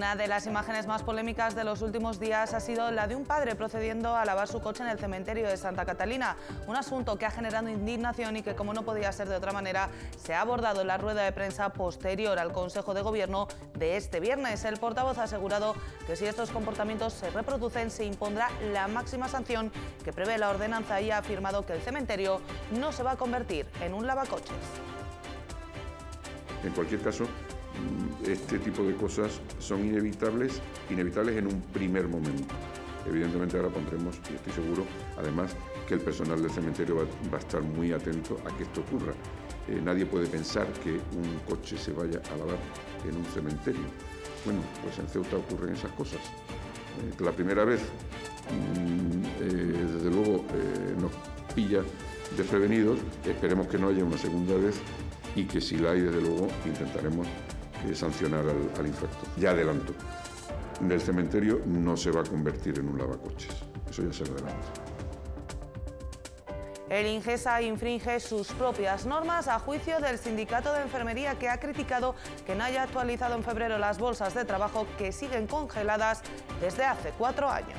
Una de las imágenes más polémicas de los últimos días ha sido la de un padre procediendo a lavar su coche en el cementerio de Santa Catalina, un asunto que ha generado indignación y que, como no podía ser de otra manera, se ha abordado en la rueda de prensa posterior al Consejo de Gobierno de este viernes. El portavoz ha asegurado que si estos comportamientos se reproducen, se impondrá la máxima sanción que prevé la ordenanza y ha afirmado que el cementerio no se va a convertir en un lavacoches. En cualquier caso, este tipo de cosas son inevitables, inevitables en un primer momento. Evidentemente ahora pondremos, y estoy seguro, además, que el personal del cementerio va, a estar muy atento a que esto ocurra. Eh, nadie puede pensar que un coche se vaya a lavar en un cementerio. Bueno, pues en Ceuta ocurren esas cosas. Eh, la primera vez, mm, eh, desde luego, nos pilla desprevenidos. Esperemos que no haya una segunda vez y que si la hay, desde luego, intentaremos sancionar al, al infractor. Ya adelanto, ...el cementerio no se va a convertir en un lavacoches, eso ya se lo El Ingesa infringe sus propias normas a juicio del sindicato de enfermería que ha criticado que no haya actualizado en febrero las bolsas de trabajo que siguen congeladas desde hace cuatro años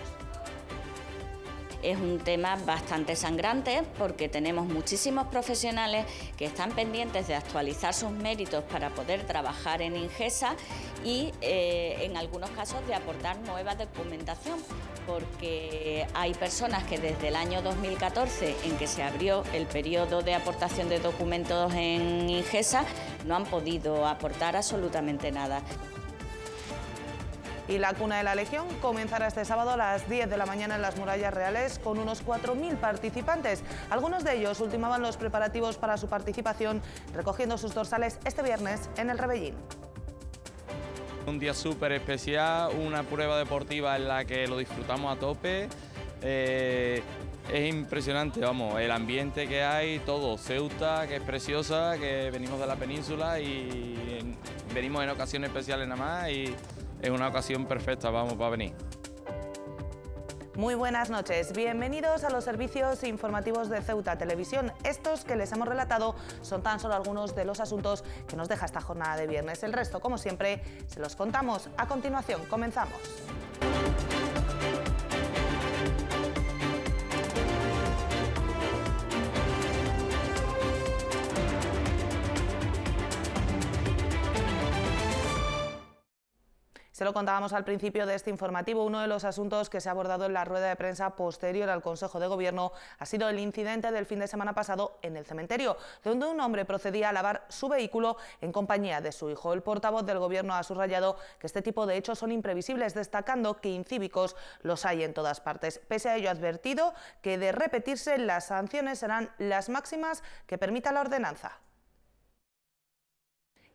es un tema bastante sangrante porque tenemos muchísimos profesionales que están pendientes de actualizar sus méritos para poder trabajar en Ingesa y eh, en algunos casos de aportar nueva documentación porque hay personas que desde el año 2014 en que se abrió el periodo de aportación de documentos en Ingesa no han podido aportar absolutamente nada y la Cuna de la Legión comenzará este sábado a las 10 de la mañana en las murallas reales con unos 4.000 participantes. Algunos de ellos ultimaban los preparativos para su participación recogiendo sus dorsales este viernes en el Rebellín. Un día súper especial, una prueba deportiva en la que lo disfrutamos a tope. Eh, es impresionante, vamos, el ambiente que hay, todo. Ceuta, que es preciosa, que venimos de la península y venimos en ocasiones especiales nada más. Y es una ocasión perfecta, vamos, para venir. Muy buenas noches, bienvenidos a los servicios informativos de Ceuta Televisión. Estos que les hemos relatado son tan solo algunos de los asuntos que nos deja esta jornada de viernes. El resto, como siempre, se los contamos. A continuación, comenzamos. Se lo contábamos al principio de este informativo. Uno de los asuntos que se ha abordado en la rueda de prensa posterior al Consejo de Gobierno ha sido el incidente del fin de semana pasado en el cementerio, donde un hombre procedía a lavar su vehículo en compañía de su hijo. El portavoz del Gobierno ha subrayado que este tipo de hechos son imprevisibles, destacando que incívicos los hay en todas partes. Pese a ello, ha advertido que de repetirse las sanciones serán las máximas que permita la ordenanza.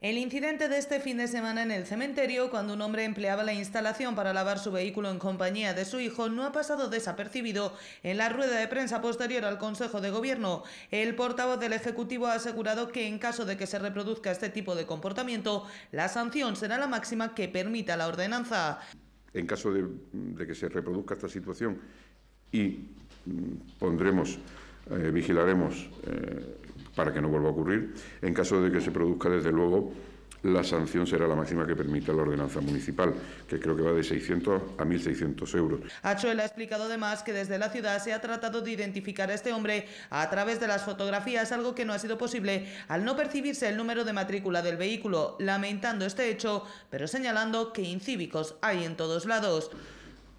El incidente de este fin de semana en el cementerio, cuando un hombre empleaba la instalación para lavar su vehículo en compañía de su hijo, no ha pasado desapercibido en la rueda de prensa posterior al Consejo de Gobierno. El portavoz del Ejecutivo ha asegurado que en caso de que se reproduzca este tipo de comportamiento, la sanción será la máxima que permita la ordenanza. En caso de, que se reproduzca esta situación y mm, pondremos eh, vigilaremos eh, para que no vuelva a ocurrir. En caso de que se produzca, desde luego, la sanción será la máxima que permita la ordenanza municipal, que creo que va de 600 a 1.600 euros. Achuel ha explicado además que desde la ciudad se ha tratado de identificar a este hombre a través de las fotografías, algo que no ha sido posible al no percibirse el número de matrícula del vehículo, lamentando este hecho, pero señalando que incívicos hay en todos lados.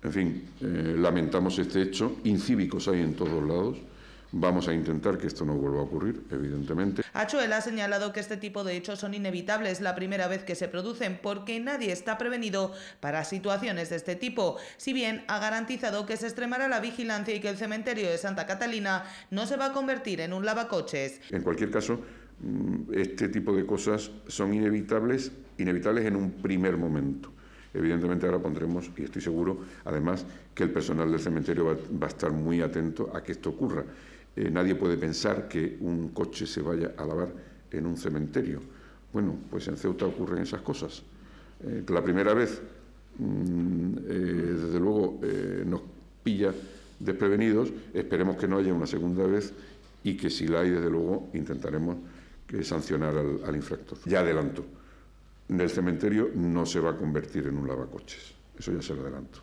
En fin, eh, lamentamos este hecho, incívicos hay en todos lados. Vamos a intentar que esto no vuelva a ocurrir, evidentemente. Achuel ha señalado que este tipo de hechos son inevitables la primera vez que se producen porque nadie está prevenido para situaciones de este tipo, si bien ha garantizado que se extremará la vigilancia y que el cementerio de Santa Catalina no se va a convertir en un lavacoches. En cualquier caso, mm, este tipo de cosas son inevitables, inevitables en un primer momento. Evidentemente ahora pondremos, y estoy seguro, además, que el personal del cementerio va a estar muy atento a que esto ocurra. Eh, nadie puede pensar que un coche se vaya a lavar en un cementerio. Bueno, pues en Ceuta ocurren esas cosas. Eh, la primera vez, mm, eh, desde luego, nos pilla desprevenidos. Esperemos que no haya una segunda vez y que si la hay, desde luego, intentaremos sancionar al, al infractor. Ya adelanto, en el cementerio no se va a convertir en un lavacoches. Eso ya se lo adelanto.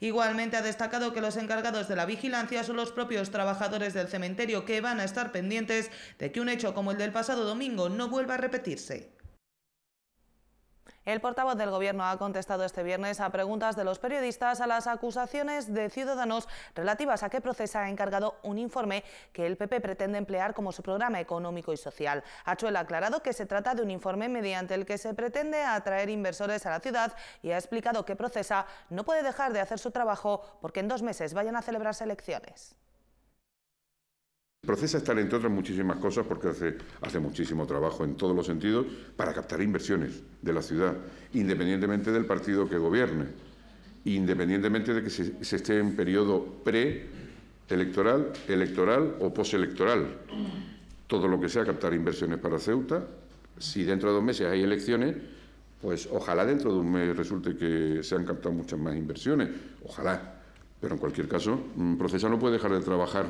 Igualmente ha destacado que los encargados de la vigilancia son los propios trabajadores del cementerio que van a estar pendientes de que un hecho como el del pasado domingo no vuelva a repetirse. El portavoz del Gobierno ha contestado este viernes a preguntas de los periodistas a las acusaciones de Ciudadanos relativas a que Procesa ha encargado un informe que el PP pretende emplear como su programa económico y social. Achuel ha aclarado que se trata de un informe mediante el que se pretende atraer inversores a la ciudad y ha explicado que Procesa no puede dejar de hacer su trabajo porque en dos meses vayan a celebrarse elecciones. Procesa está entre otras muchísimas cosas porque hace, hace muchísimo trabajo en todos los sentidos para captar inversiones de la ciudad, independientemente del partido que gobierne, independientemente de que se, esté en periodo pre-electoral, electoral o postelectoral. Todo lo que sea captar inversiones para Ceuta, si dentro de dos meses hay elecciones, pues ojalá dentro de un mes resulte que se han captado muchas más inversiones, ojalá. Pero en cualquier caso, mm, Procesa no puede dejar de trabajar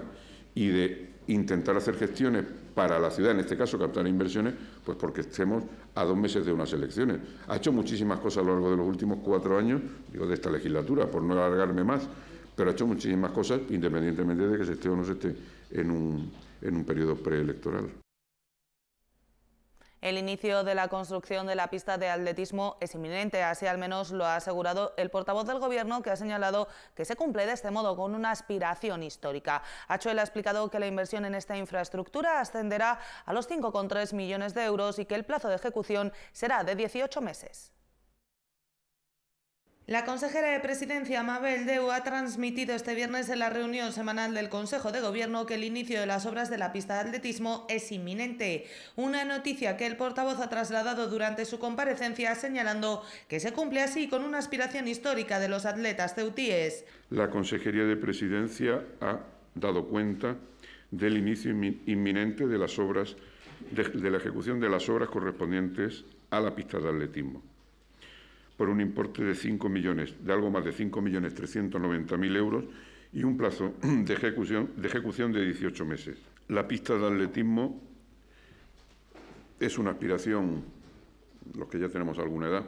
y de intentar hacer gestiones para la ciudad, en este caso captar inversiones, pues porque estemos a dos meses de unas elecciones. Ha hecho muchísimas cosas a lo largo de los últimos cuatro años, digo, de esta legislatura, por no alargarme más, pero ha hecho muchísimas cosas independientemente de que se esté o no se esté en un, en un periodo preelectoral. El inicio de la construcción de la pista de atletismo es inminente, así al menos lo ha asegurado el portavoz del Gobierno, que ha señalado que se cumple de este modo con una aspiración histórica. Achuel ha explicado que la inversión en esta infraestructura ascenderá a los 5,3 millones de euros y que el plazo de ejecución será de 18 meses. La consejera de Presidencia, Mabel Deu, ha transmitido este viernes en la reunión semanal del Consejo de Gobierno que el inicio de las obras de la pista de atletismo es inminente. Una noticia que el portavoz ha trasladado durante su comparecencia, señalando que se cumple así con una aspiración histórica de los atletas ceutíes. La Consejería de Presidencia ha dado cuenta del inicio inminente de las obras, de la ejecución de las obras correspondientes a la pista de atletismo por un importe de 5 millones, de algo más de 5.390.000 euros y un plazo de ejecución, de ejecución de 18 meses. La pista de atletismo es una aspiración, los que ya tenemos alguna edad,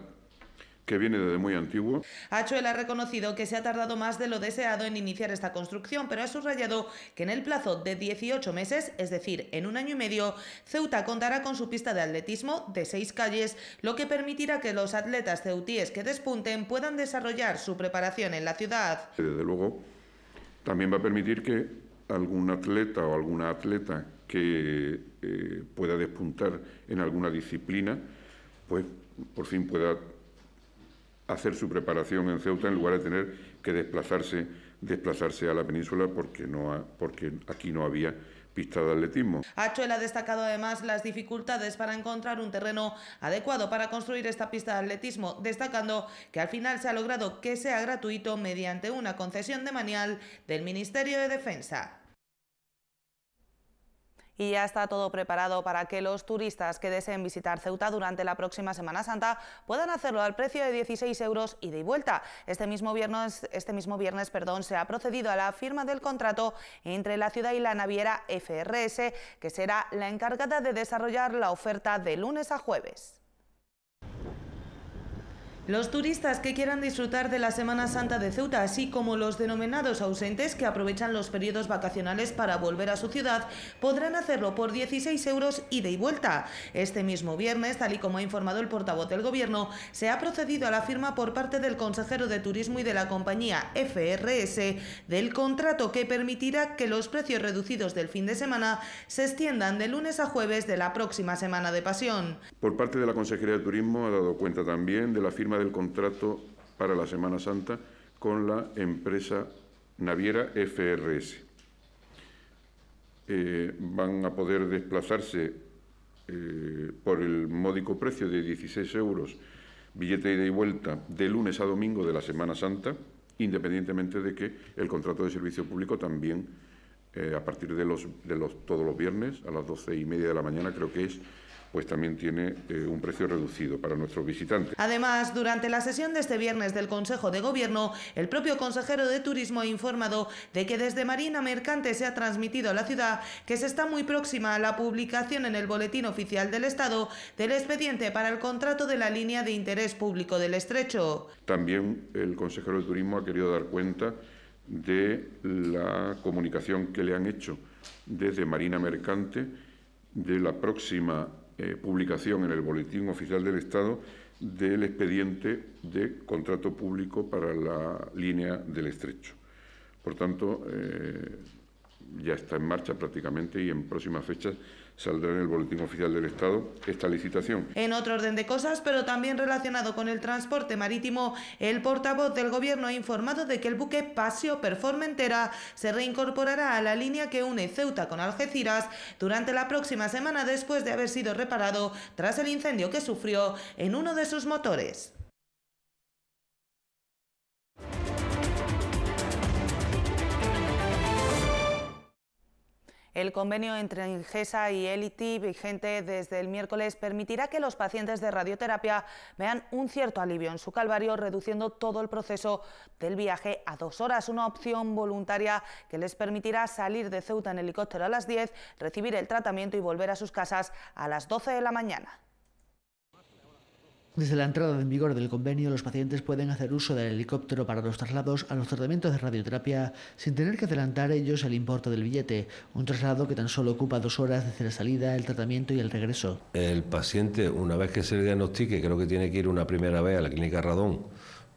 que viene desde muy antiguo. Achuel ha reconocido que se ha tardado más de lo deseado en iniciar esta construcción, pero ha subrayado que en el plazo de 18 meses, es decir, en un año y medio, Ceuta contará con su pista de atletismo de seis calles, lo que permitirá que los atletas ceutíes que despunten puedan desarrollar su preparación en la ciudad. Desde luego, también va a permitir que algún atleta o alguna atleta que eh, pueda despuntar en alguna disciplina, pues por fin pueda hacer su preparación en Ceuta en lugar de tener que desplazarse, desplazarse a la península porque, no porque aquí no había pista de atletismo. Achuel ha destacado además las dificultades para encontrar un terreno adecuado para construir esta pista de atletismo, destacando que al final se ha logrado que sea gratuito mediante una concesión de manial del Ministerio de Defensa y ya está todo preparado para que los turistas que deseen visitar Ceuta durante la próxima Semana Santa puedan hacerlo al precio de 16 euros y de vuelta. Este mismo viernes, este se ha procedido a la firma del contrato entre la ciudad y la naviera FRS, que será la encargada de desarrollar la oferta de lunes a jueves. Los turistas que quieran disfrutar de la Semana Santa de Ceuta, así como los denominados ausentes que aprovechan los periodos vacacionales para volver a su ciudad, podrán hacerlo por 16 euros ida y vuelta. Este mismo viernes, tal y como ha informado el portavoz del Gobierno, se ha procedido a la firma por parte del consejero de Turismo y de la compañía FRS del contrato que permitirá que los precios reducidos del fin de semana se extiendan de lunes a jueves de la próxima Semana de Pasión. Por parte de la Consejería de Turismo ha dado cuenta también de la firma del contrato para la Semana Santa con la empresa naviera FRS. Eh, van a poder desplazarse eh, por el módico precio de 16 euros billete de ida y vuelta de lunes a domingo de la Semana Santa, independientemente de que el contrato de servicio público también, eh, a partir de, de los, todos los viernes a las doce y media de la mañana, creo que es, pues también tiene eh, un precio reducido para nuestros visitantes. Además, durante la sesión de este viernes del Consejo de Gobierno, el propio consejero de Turismo ha informado de que desde Marina Mercante se ha transmitido a la ciudad que se está muy próxima a la publicación en el Boletín Oficial del Estado del expediente para el contrato de la línea de interés público del Estrecho. También el consejero de Turismo ha querido dar cuenta de la comunicación que le han hecho desde Marina Mercante de la próxima eh, publicación en el Boletín Oficial del Estado del expediente de contrato público para la línea del estrecho. Por tanto, eh, ya está en marcha prácticamente y en próximas fechas saldrá en el Boletín Oficial del Estado esta licitación. En otro orden de cosas, pero también relacionado con el transporte marítimo, el portavoz del Gobierno ha informado de que el buque Paseo Performentera se reincorporará a la línea que une Ceuta con Algeciras durante la próxima semana después de haber sido reparado tras el incendio que sufrió en uno de sus motores. El convenio entre Ingesa y ELITI vigente desde el miércoles, permitirá que los pacientes de radioterapia vean un cierto alivio en su calvario, reduciendo todo el proceso del viaje a dos horas, una opción voluntaria que les permitirá salir de Ceuta en helicóptero a las 10, recibir el tratamiento y volver a sus casas a las 12 de la mañana. Desde la entrada en vigor del convenio, los pacientes pueden hacer uso del helicóptero para los traslados a los tratamientos de radioterapia sin tener que adelantar ellos el importe del billete, un traslado que tan solo ocupa dos horas desde la salida, el tratamiento y el regreso. El paciente, una vez que se le diagnostique, creo que tiene que ir una primera vez a la clínica Radón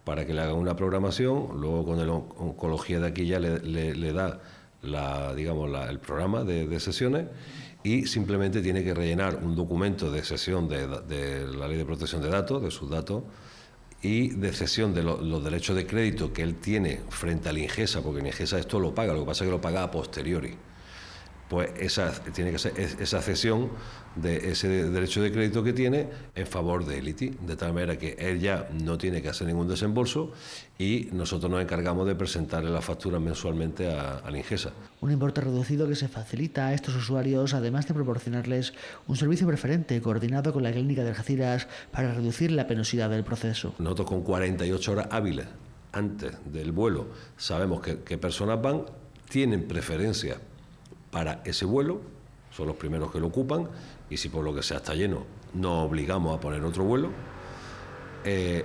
para que le haga una programación, luego con la oncología de aquí ya le, da el programa de sesiones y simplemente tiene que rellenar un documento de cesión de, la ley de protección de datos, de sus datos, y de cesión de los derechos de crédito que él tiene frente la Ingesa, porque el Ingesa esto lo paga, lo que pasa es que lo paga a posteriori pues esa, tiene que ser esa cesión de ese derecho de crédito que tiene en favor de Eliti, de tal manera que él ya no tiene que hacer ningún desembolso y nosotros nos encargamos de presentarle las facturas mensualmente a, la Ingesa. Un importe reducido que se facilita a estos usuarios, además de proporcionarles un servicio preferente coordinado con la clínica de Algeciras para reducir la penosidad del proceso. Nosotros con 48 horas hábiles antes del vuelo sabemos qué personas van, tienen preferencia para ese vuelo, son los primeros que lo ocupan, y si por lo que sea está lleno, nos obligamos a poner otro vuelo. Eh,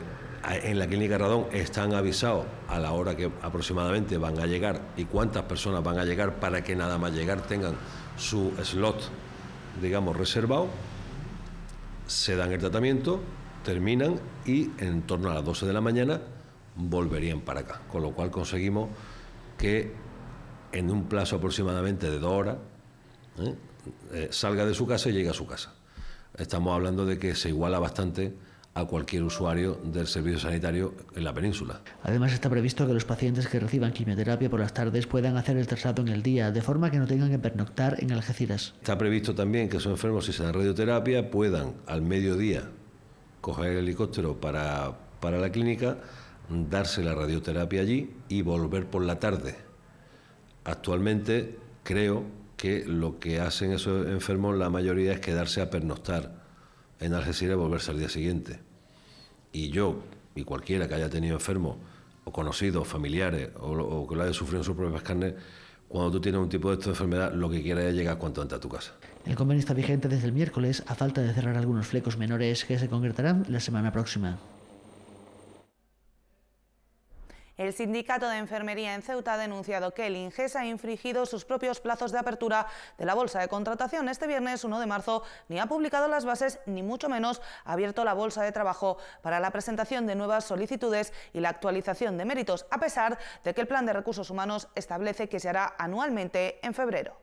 en la clínica Radón están avisados a la hora que aproximadamente van a llegar y cuántas personas van a llegar para que nada más llegar tengan su slot, digamos, reservado. Se dan el tratamiento, terminan y en torno a las 12 de la mañana volverían para acá. Con lo cual conseguimos que en un plazo aproximadamente de dos horas, ¿eh? Eh, salga de su casa y llegue a su casa. Estamos hablando de que se iguala bastante a cualquier usuario del servicio sanitario en la península. Además está previsto que los pacientes que reciban quimioterapia por las tardes puedan hacer el traslado en el día, de forma que no tengan que pernoctar en Algeciras. Está previsto también que esos enfermos, si se dan radioterapia, puedan al mediodía coger el helicóptero para la clínica, darse la radioterapia allí y volver por la tarde Actualmente creo que lo que hacen esos enfermos, la mayoría, es quedarse a pernoctar en Algeciras y volverse al día siguiente. Y yo, y cualquiera que haya tenido enfermos, o conocidos, familiares, o, que lo haya sufrido en sus propias carnes, cuando tú tienes un tipo de enfermedad, lo que quieras es llegar cuanto antes a tu casa. El convenio está vigente desde el miércoles, a falta de cerrar algunos flecos menores que se concretarán la semana próxima. El sindicato de enfermería en Ceuta ha denunciado que el INGES ha infringido sus propios plazos de apertura de la bolsa de contratación. Este viernes 1 de marzo ni ha publicado las bases ni mucho menos ha abierto la bolsa de trabajo para la presentación de nuevas solicitudes y la actualización de méritos, a pesar de que el plan de recursos humanos establece que se hará anualmente en febrero.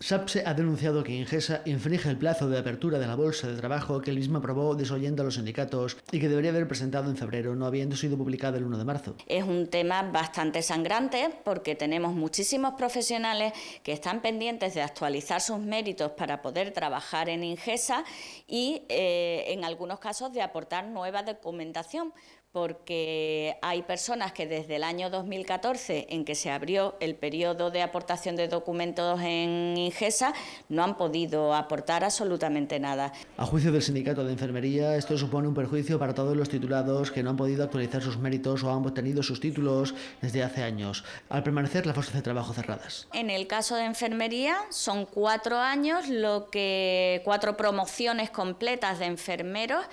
SAPSE ha denunciado que Ingesa infringe el plazo de apertura de la bolsa de trabajo que el mismo aprobó desoyendo a los sindicatos y que debería haber presentado en febrero, no habiendo sido publicada el 1 de marzo. Es un tema bastante sangrante porque tenemos muchísimos profesionales que están pendientes de actualizar sus méritos para poder trabajar en Ingesa y eh, en algunos casos de aportar nueva documentación, porque hay personas que desde el año 2014, en que se abrió el periodo de aportación de documentos en Ingesa, no han podido aportar absolutamente nada. A juicio del Sindicato de Enfermería, esto supone un perjuicio para todos los titulados que no han podido actualizar sus méritos o han obtenido sus títulos desde hace años, al permanecer las fuerzas de trabajo cerradas. En el caso de enfermería, son cuatro años, lo que cuatro promociones completas de enfermeros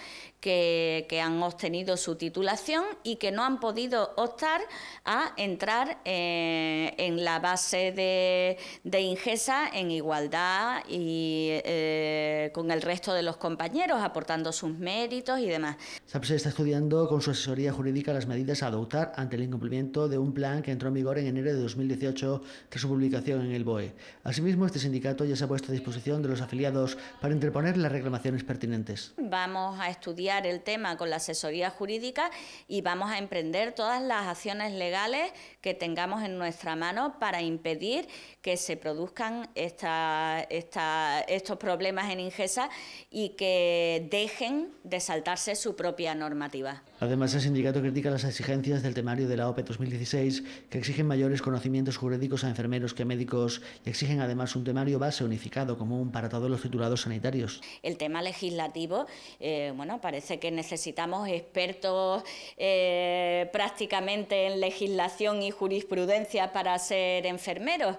que, han obtenido su titulación y que no han podido optar a entrar eh, en la base de, de, ingesa en igualdad y eh, con el resto de los compañeros, aportando sus méritos y demás. se está estudiando con su asesoría jurídica las medidas a adoptar ante el incumplimiento de un plan que entró en vigor en enero de 2018 tras su publicación en el BOE. Asimismo, este sindicato ya se ha puesto a disposición de los afiliados para interponer las reclamaciones pertinentes. Vamos a estudiar el tema con la asesoría jurídica y vamos a emprender todas las acciones legales que tengamos en nuestra mano para impedir que se produzcan estos problemas en Ingesa y que dejen de saltarse su propia normativa. Además, el sindicato critica las exigencias del temario de la OPE 2016 que exigen mayores conocimientos jurídicos a enfermeros que médicos y exigen además un temario base unificado común para todos los titulados sanitarios. El tema legislativo, eh, bueno, para parece que necesitamos expertos eh, prácticamente en legislación y jurisprudencia para ser enfermeros.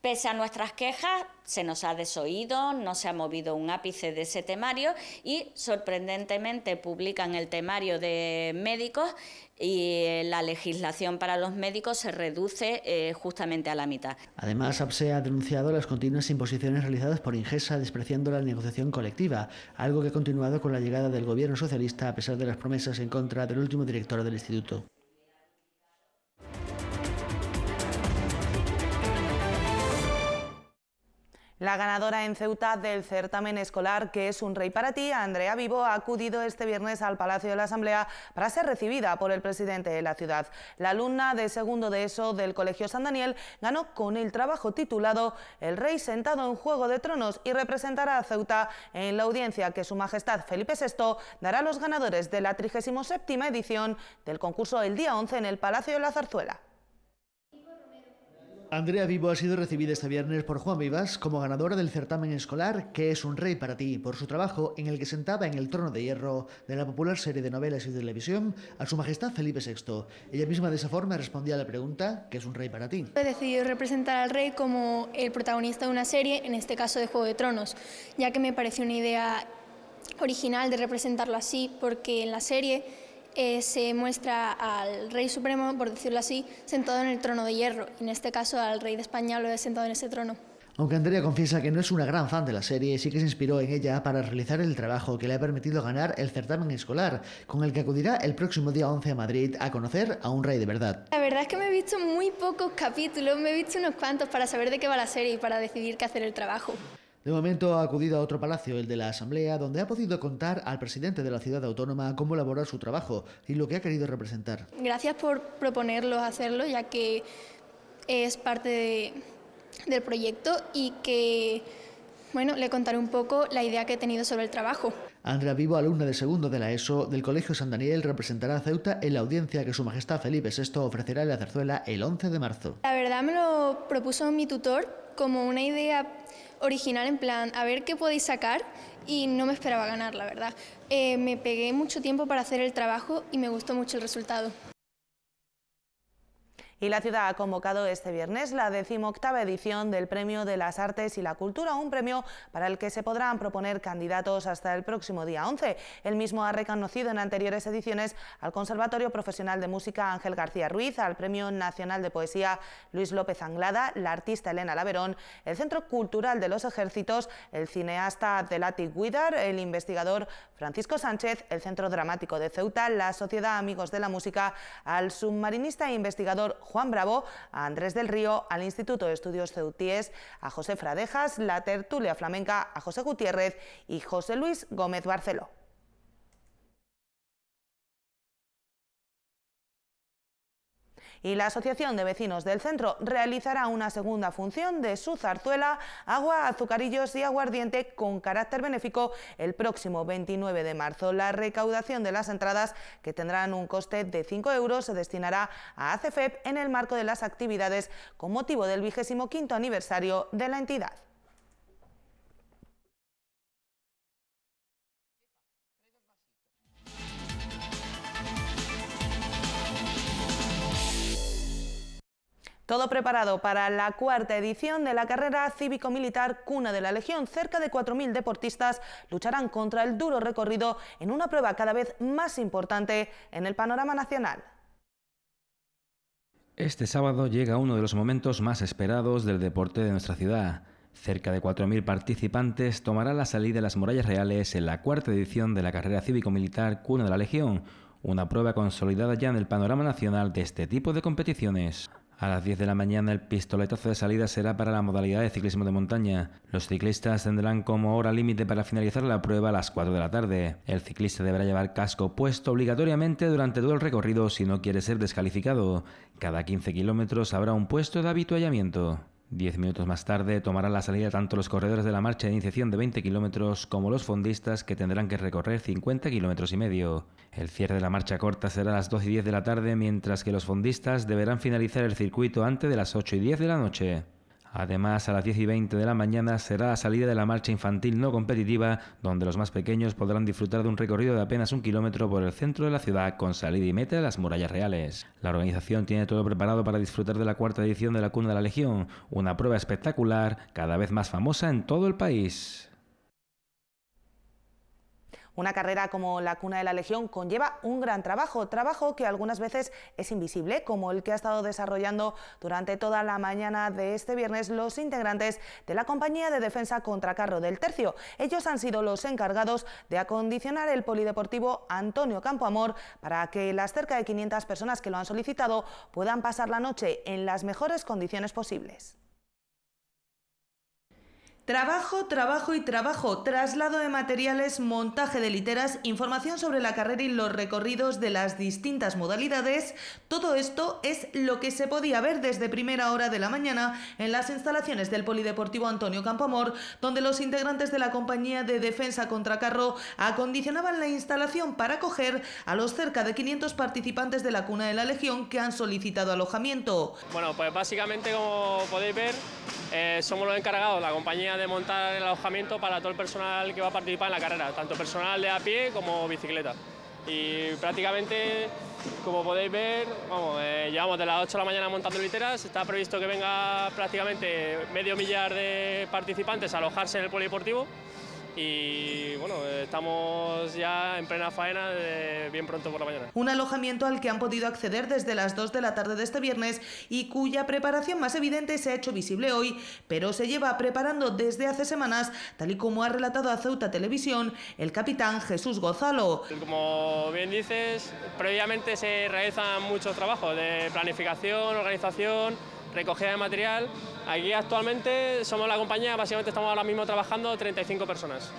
Pese a nuestras quejas, se nos ha desoído, no se ha movido un ápice de ese temario y sorprendentemente publican el temario de médicos y eh, la legislación para los médicos se reduce eh, justamente a la mitad. Además, APSE ha denunciado las continuas imposiciones realizadas por Ingesa despreciando la negociación colectiva, algo que ha continuado con la llegada del gobierno socialista a pesar de las promesas en contra del último director del instituto. La ganadora en Ceuta del certamen escolar que es un rey para ti, Andrea Vivo, ha acudido este viernes al Palacio de la Asamblea para ser recibida por el presidente de la ciudad. La alumna de segundo de ESO del Colegio San Daniel ganó con el trabajo titulado El rey sentado en Juego de Tronos y representará a Ceuta en la audiencia que su majestad Felipe VI dará a los ganadores de la 37 edición del concurso el día 11 en el Palacio de la Zarzuela. Andrea Vivo ha sido recibida este viernes por Juan Vivas como ganadora del certamen escolar Que es un rey para ti por su trabajo en el que sentaba en el trono de hierro de la popular serie de novelas y televisión a su majestad Felipe VI. Ella misma de esa forma respondía a la pregunta ¿Qué es un rey para ti? He decidido representar al rey como el protagonista de una serie, en este caso de Juego de Tronos, ya que me pareció una idea original de representarlo así porque en la serie eh, se muestra al rey supremo, por decirlo así, sentado en el trono de hierro. Y En este caso, al rey de España lo he sentado en ese trono. Aunque Andrea confiesa que no es una gran fan de la serie, sí que se inspiró en ella para realizar el trabajo que le ha permitido ganar el certamen escolar, con el que acudirá el próximo día 11 a Madrid a conocer a un rey de verdad. La verdad es que me he visto muy pocos capítulos, me he visto unos cuantos para saber de qué va la serie y para decidir qué hacer el trabajo. De momento ha acudido a otro palacio, el de la Asamblea, donde ha podido contar al presidente de la ciudad autónoma cómo elaborar su trabajo y lo que ha querido representar. Gracias por proponerlo, hacerlo, ya que es parte del proyecto y que bueno, le contaré un poco la idea que he tenido sobre el trabajo. Andrea Vivo, alumna de segundo de la ESO del Colegio San Daniel, representará a Ceuta en la audiencia que Su Majestad Felipe VI ofrecerá en la CERZUELA el 11 de marzo. La verdad me lo propuso mi tutor como una idea original en plan, a ver qué podéis sacar y no me esperaba ganar, la verdad. Eh, me pegué mucho tiempo para hacer el trabajo y me gustó mucho el resultado. Y la ciudad ha convocado este viernes la decimoctava edición del Premio de las Artes y la Cultura, un premio para el que se podrán proponer candidatos hasta el próximo día 11. El mismo ha reconocido en anteriores ediciones al Conservatorio Profesional de Música Ángel García Ruiz, al Premio Nacional de Poesía Luis López Anglada, la artista Elena Laverón, el Centro Cultural de los Ejércitos, el cineasta Delati Guidar, el investigador Francisco Sánchez, el Centro Dramático de Ceuta, la Sociedad Amigos de la Música, al submarinista e investigador Juan Bravo, a Andrés del Río, al Instituto de Estudios Ceutíes, a José Fradejas, la tertulia flamenca, a José Gutiérrez y José Luis Gómez Barceló. y la Asociación de Vecinos del Centro realizará una segunda función de su zarzuela, agua, azucarillos y aguardiente con carácter benéfico el próximo 29 de marzo. La recaudación de las entradas, que tendrán un coste de 5 euros, se destinará a ACFEP en el marco de las actividades con motivo del 25 aniversario de la entidad. Todo preparado para la cuarta edición de la carrera cívico-militar Cuna de la Legión. Cerca de 4.000 deportistas lucharán contra el duro recorrido en una prueba cada vez más importante en el panorama nacional. Este sábado llega uno de los momentos más esperados del deporte de nuestra ciudad. Cerca de 4.000 participantes tomarán la salida de las murallas reales en la cuarta edición de la carrera cívico-militar Cuna de la Legión, una prueba consolidada ya en el panorama nacional de este tipo de competiciones. A las 10 de la mañana el pistoletazo de salida será para la modalidad de ciclismo de montaña. Los ciclistas tendrán como hora límite para finalizar la prueba a las 4 de la tarde. El ciclista deberá llevar casco puesto obligatoriamente durante todo el recorrido si no quiere ser descalificado. Cada 15 kilómetros habrá un puesto de habituallamiento. Diez minutos más tarde tomarán la salida tanto los corredores de la marcha de iniciación de 20 kilómetros como los fondistas que tendrán que recorrer 50 kilómetros y medio. El cierre de la marcha corta será a las 2 y 10 de la tarde mientras que los fondistas deberán finalizar el circuito antes de las 8 y 10 de la noche. Además, a las 10 y 20 de la mañana será la salida de la marcha infantil no competitiva, donde los más pequeños podrán disfrutar de un recorrido de apenas un kilómetro por el centro de la ciudad con salida y meta a las murallas reales. La organización tiene todo preparado para disfrutar de la cuarta edición de la Cuna de la Legión, una prueba espectacular, cada vez más famosa en todo el país. Una carrera como la Cuna de la Legión conlleva un gran trabajo, trabajo que algunas veces es invisible, como el que ha estado desarrollando durante toda la mañana de este viernes los integrantes de la Compañía de Defensa contra Carro del Tercio. Ellos han sido los encargados de acondicionar el polideportivo Antonio Campoamor para que las cerca de 500 personas que lo han solicitado puedan pasar la noche en las mejores condiciones posibles. Trabajo, trabajo y trabajo, traslado de materiales, montaje de literas, información sobre la carrera y los recorridos de las distintas modalidades, todo esto es lo que se podía ver desde primera hora de la mañana en las instalaciones del Polideportivo Antonio Campoamor, donde los integrantes de la compañía de defensa contra carro acondicionaban la instalación para acoger a los cerca de 500 participantes de la Cuna de la Legión que han solicitado alojamiento. Bueno, pues básicamente como podéis ver, eh, somos los encargados, la compañía de montar el alojamiento para todo el personal que va a participar en la carrera, tanto personal de a pie como bicicleta. Y prácticamente, como podéis ver, vamos, eh, llevamos de las 8 de la mañana montando literas, está previsto que venga prácticamente medio millar de participantes a alojarse en el polideportivo y bueno, estamos ya en plena faena bien pronto por la mañana. Un alojamiento al que han podido acceder desde las 2 de la tarde de este viernes y cuya preparación más evidente se ha hecho visible hoy, pero se lleva preparando desde hace semanas, tal y como ha relatado a Ceuta Televisión el capitán Jesús Gozalo. Como bien dices, previamente se realizan muchos trabajos de planificación, organización, recogida de material. Aquí actualmente somos la compañía, básicamente estamos ahora mismo trabajando 35 personas.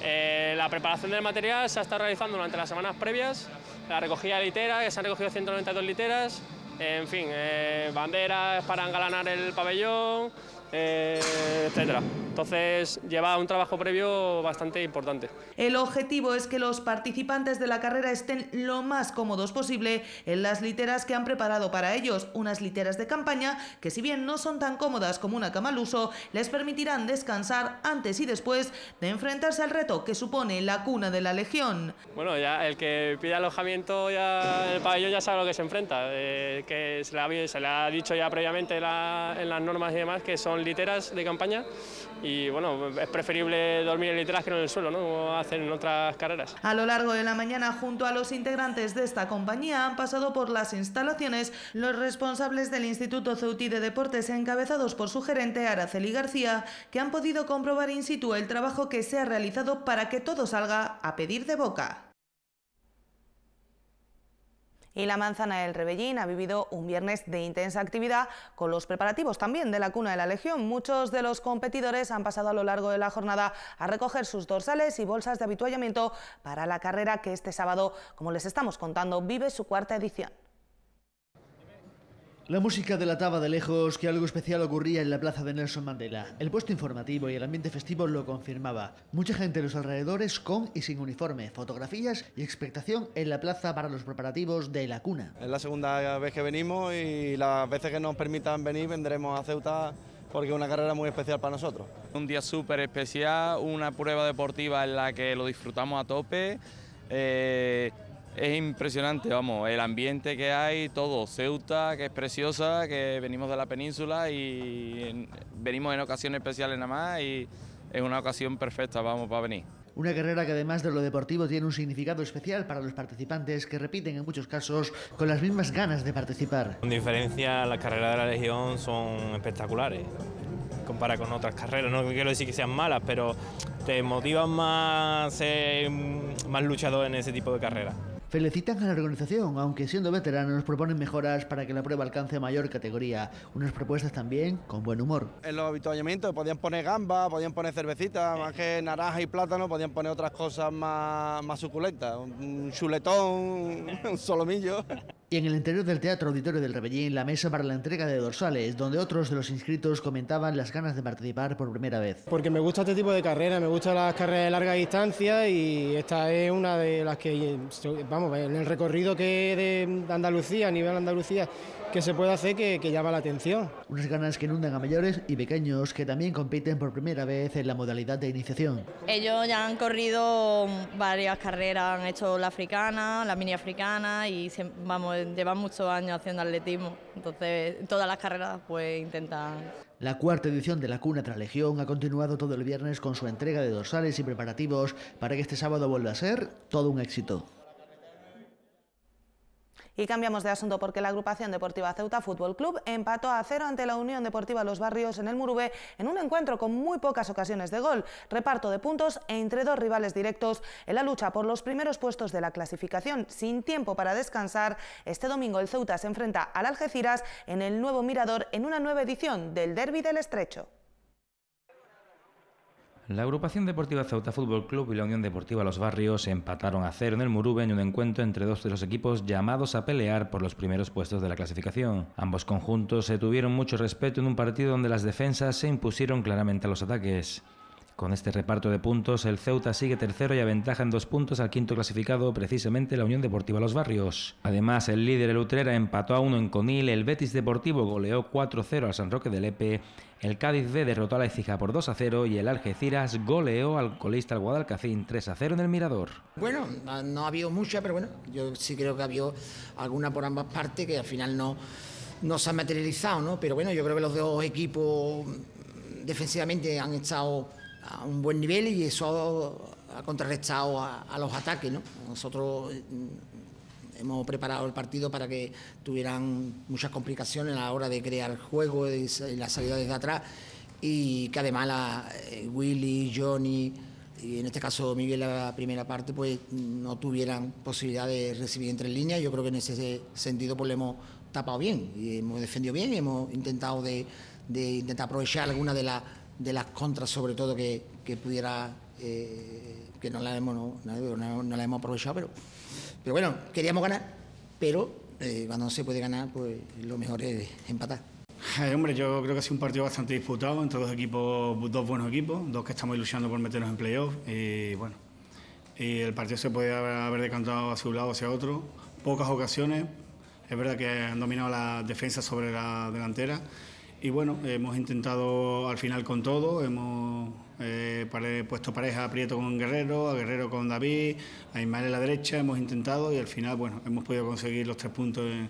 Eh, la preparación del material se ha estado realizando durante las semanas previas, la recogida de literas, que se han recogido 192 literas, en fin, eh, banderas para engalanar el pabellón, eh, etcétera. Entonces lleva un trabajo previo bastante importante. El objetivo es que los participantes de la carrera estén lo más cómodos posible en las literas que han preparado para ellos, unas literas de campaña que si bien no son tan cómodas como una cama al uso, les permitirán descansar antes y después de enfrentarse al reto que supone la cuna de la Legión. Bueno, ya el que pide alojamiento ya, el pabellón ya sabe a lo que se enfrenta, eh, que se le, ha, se le, ha, dicho ya previamente en las normas y demás que son literas de campaña y bueno, es preferible dormir en literas que en el suelo, ¿no? como hacen en otras carreras. A lo largo de la mañana, junto a los integrantes de esta compañía, han pasado por las instalaciones los responsables del Instituto Ceutí de Deportes encabezados por su gerente Araceli García, que han podido comprobar in situ el trabajo que se ha realizado para que todo salga a pedir de boca y la manzana del Rebellín ha vivido un viernes de intensa actividad con los preparativos también de la cuna de la Legión. Muchos de los competidores han pasado a lo largo de la jornada a recoger sus dorsales y bolsas de habituallamiento para la carrera que este sábado, como les estamos contando, vive su cuarta edición. La música delataba de lejos que algo especial ocurría en la plaza de Nelson Mandela. El puesto informativo y el ambiente festivo lo confirmaba. Mucha gente en los alrededores con y sin uniforme, fotografías y expectación en la plaza para los preparativos de la cuna. Es la segunda vez que venimos y las veces que nos permitan venir vendremos a Ceuta porque es una carrera muy especial para nosotros. Un día súper especial, una prueba deportiva en la que lo disfrutamos a tope. Eh, es impresionante, vamos, el ambiente que hay, todo. Ceuta, que es preciosa, que venimos de la península y venimos en ocasiones especiales nada más y es una ocasión perfecta, vamos, para venir. Una carrera que además de lo deportivo tiene un significado especial para los participantes que repiten en muchos casos con las mismas ganas de participar. Con diferencia, las carreras de la Legión son espectaculares, compara con otras carreras. No quiero decir que sean malas, pero te motivan más ser más luchador en ese tipo de carreras. Felicitan a la organización, aunque siendo veteranos proponen mejoras para que la prueba alcance mayor categoría. Unas propuestas también con buen humor. En los avituallamientos podían poner gamba, podían poner cervecita, más que naranja y plátano, podían poner otras cosas más, más suculentas. Un chuletón, un solomillo y en el interior del Teatro Auditorio del Rebellín la mesa para la entrega de dorsales, donde otros de los inscritos comentaban las ganas de participar por primera vez. Porque me gusta este tipo de carrera, me gustan las carreras de larga distancia y esta es una de las que, vamos, en el recorrido que de Andalucía, a nivel Andalucía, que se puede hacer que, que llama la atención. Unas ganas que inundan a mayores y pequeños que también compiten por primera vez en la modalidad de iniciación. Ellos ya han corrido varias carreras, han hecho la africana, la mini africana y vamos, llevan muchos años haciendo atletismo. Entonces, todas las carreras pues intentan la cuarta edición de la Cuna tras Legión ha continuado todo el viernes con su entrega de dorsales y preparativos para que este sábado vuelva a ser todo un éxito. Y cambiamos de asunto porque la agrupación deportiva Ceuta Fútbol Club empató a cero ante la Unión Deportiva Los Barrios en el Murube en un encuentro con muy pocas ocasiones de gol, reparto de puntos e entre dos rivales directos en la lucha por los primeros puestos de la clasificación. Sin tiempo para descansar, este domingo el Ceuta se enfrenta al Algeciras en el nuevo Mirador en una nueva edición del Derby del Estrecho. La agrupación deportiva Ceuta Fútbol Club y la Unión Deportiva Los Barrios empataron a cero en el Murube en un encuentro entre dos de los equipos llamados a pelear por los primeros puestos de la clasificación. Ambos conjuntos se tuvieron mucho respeto en un partido donde las defensas se impusieron claramente a los ataques. Con este reparto de puntos, el Ceuta sigue tercero y aventaja en dos puntos al quinto clasificado, precisamente la Unión Deportiva Los Barrios. Además, el líder, el Utrera, empató a uno en Conil, el Betis Deportivo goleó 4-0 al San Roque del Lepe... el Cádiz B derrotó a la Ecija por 2-0 y el Algeciras goleó al colista al Guadalcacín 3-0 en el Mirador. Bueno, no ha habido mucha, pero bueno, yo sí creo que ha habido alguna por ambas partes que al final no, no se ha materializado, ¿no? Pero bueno, yo creo que los dos equipos defensivamente han estado a un buen nivel y eso ha contrarrestado a, los ataques. Nosotros mm, hemos preparado el partido para que tuvieran muchas complicaciones a la hora de crear juego y las salida desde atrás y que además eh, Willy, Johnny y en este caso Miguel la primera parte pues no tuvieran posibilidad de recibir entre líneas. Yo creo que en ese sentido pues le hemos tapado bien y hemos defendido bien y hemos intentado de, intentar aprovechar alguna de las de las contras, sobre todo, que, que pudiera, eh, que no la, hemos, no, la hemos aprovechado, pero, pero bueno, queríamos ganar, pero eh, cuando no se puede ganar, pues lo mejor es empatar. Eh, hombre, yo creo que ha sido un partido bastante disputado entre dos equipos, dos buenos equipos, dos que estamos luchando por meternos en playoff. Y bueno, y el partido se podía haber decantado hacia un lado hacia otro. Pocas ocasiones. Es verdad que han dominado la defensa sobre la delantera y bueno, hemos intentado al final con todo, hemos eh, puesto pareja a Prieto con Guerrero, a Guerrero con David, a Ismael en la derecha, hemos intentado y al final, bueno, hemos podido conseguir los tres puntos en,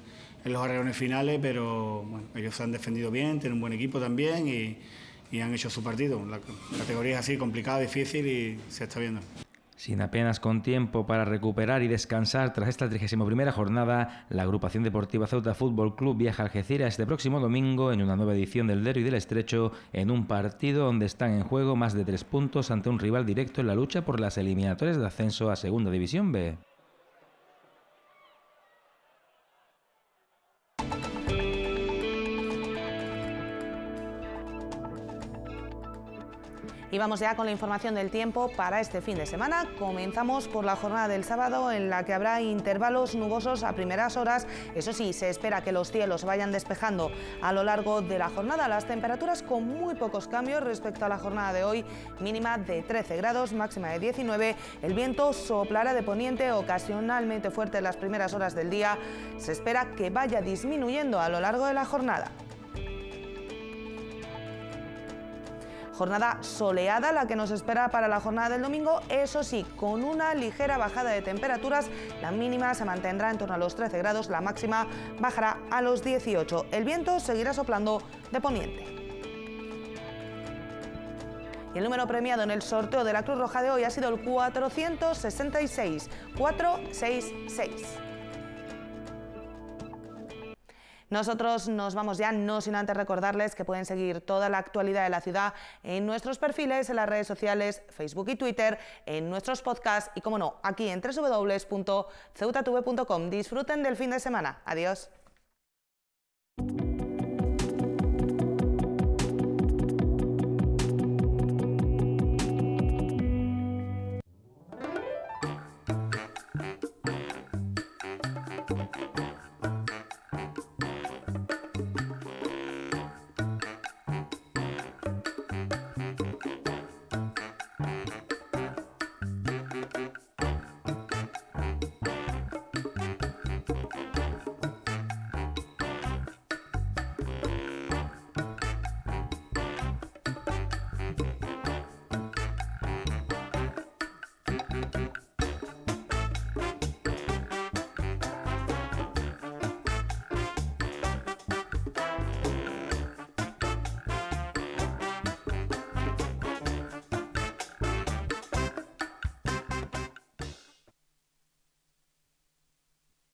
los arreones finales, pero ellos se han defendido bien, tienen un buen equipo también y, han hecho su partido. la categoría es así, complicada, difícil y se está viendo. Sin apenas con tiempo para recuperar y descansar tras esta 31 jornada, la agrupación deportiva Ceuta Fútbol Club viaja a Algeciras este próximo domingo en una nueva edición del y del Estrecho, en un partido donde están en juego más de tres puntos ante un rival directo en la lucha por las eliminatorias de ascenso a Segunda División B. Y vamos ya con la información del tiempo para este fin de semana. Comenzamos por la jornada del sábado en la que habrá intervalos nubosos a primeras horas. Eso sí, se espera que los cielos vayan despejando a lo largo de la jornada. Las temperaturas con muy pocos cambios respecto a la jornada de hoy, mínima de 13 grados, máxima de 19. El viento soplará de poniente ocasionalmente fuerte en las primeras horas del día. Se espera que vaya disminuyendo a lo largo de la jornada. jornada soleada la que nos espera para la jornada del domingo, eso sí, con una ligera bajada de temperaturas, la mínima se mantendrá en torno a los 13 grados, la máxima bajará a los 18. El viento seguirá soplando de poniente. Y el número premiado en el sorteo de la Cruz Roja de hoy ha sido el 466 466. Nosotros nos vamos ya, no sin antes recordarles que pueden seguir toda la actualidad de la ciudad en nuestros perfiles, en las redes sociales, Facebook y Twitter, en nuestros podcasts y, como no, aquí en www.ceutatv.com. Disfruten del fin de semana. Adiós.